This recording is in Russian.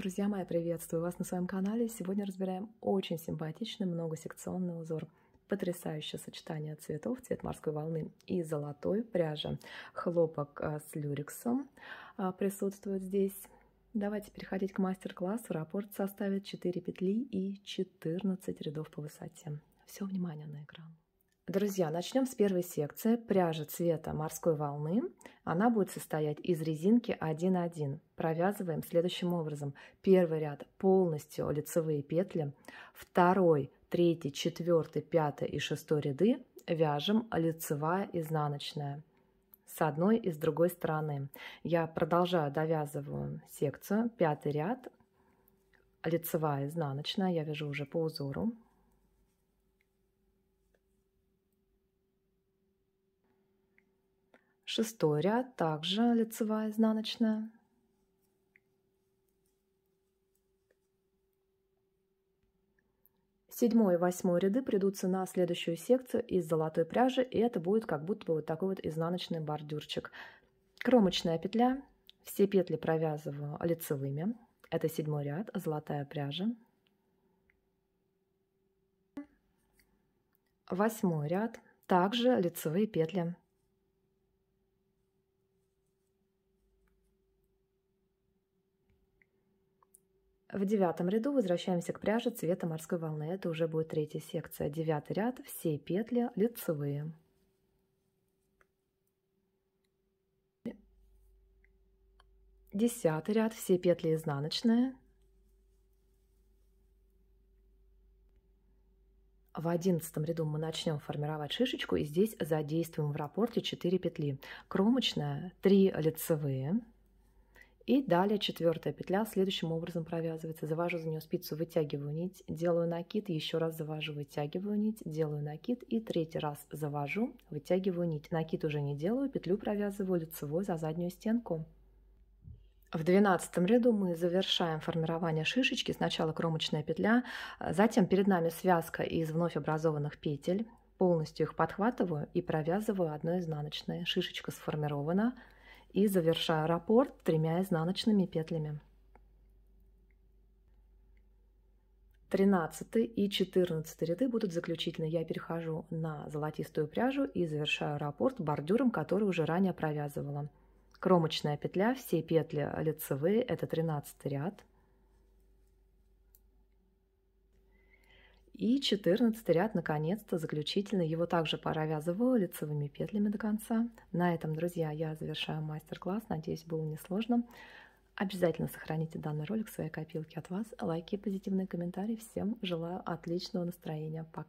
Друзья мои, приветствую вас на своем канале. Сегодня разбираем очень симпатичный многосекционный узор. Потрясающее сочетание цветов, цвет морской волны и золотой пряжа. Хлопок а, с люрексом а, присутствует здесь. Давайте переходить к мастер-классу. Раппорт составит 4 петли и 14 рядов по высоте. Все внимание на экран. Друзья, начнем с первой секции. Пряжа цвета морской волны. Она будет состоять из резинки 1-1. Провязываем следующим образом. Первый ряд полностью лицевые петли. Второй, третий, четвертый, пятый и шестой ряды вяжем лицевая изнаночная с одной и с другой стороны. Я продолжаю довязываю секцию. Пятый ряд лицевая изнаночная. Я вяжу уже по узору Шестой ряд, также лицевая изнаночная. Седьмой и восьмой ряды придутся на следующую секцию из золотой пряжи, и это будет как будто бы вот такой вот изнаночный бордюрчик. Кромочная петля, все петли провязываю лицевыми, это седьмой ряд, золотая пряжа. Восьмой ряд, также лицевые петли В девятом ряду возвращаемся к пряже цвета морской волны. Это уже будет третья секция. Девятый ряд, все петли лицевые. Десятый ряд, все петли изнаночные. В одиннадцатом ряду мы начнем формировать шишечку и здесь задействуем в рапорте 4 петли. Кромочная, 3 лицевые. И далее четвертая петля следующим образом провязывается. Завожу за нее спицу, вытягиваю нить, делаю накид, еще раз завожу, вытягиваю нить, делаю накид и третий раз завожу, вытягиваю нить. Накид уже не делаю, петлю провязываю лицевой за заднюю стенку. В двенадцатом ряду мы завершаем формирование шишечки. Сначала кромочная петля, затем перед нами связка из вновь образованных петель. Полностью их подхватываю и провязываю одной изнаночной. Шишечка сформирована и завершаю раппорт тремя изнаночными петлями. 13 и 14 ряды будут заключительны. Я перехожу на золотистую пряжу и завершаю раппорт бордюром, который уже ранее провязывала. Кромочная петля, все петли лицевые, это 13 ряд. И четырнадцатый ряд, наконец-то, заключительный. Его также провязываю лицевыми петлями до конца. На этом, друзья, я завершаю мастер-класс. Надеюсь, было несложно. Обязательно сохраните данный ролик в своей копилке от вас. Лайки, позитивные комментарии. Всем желаю отличного настроения. Пока!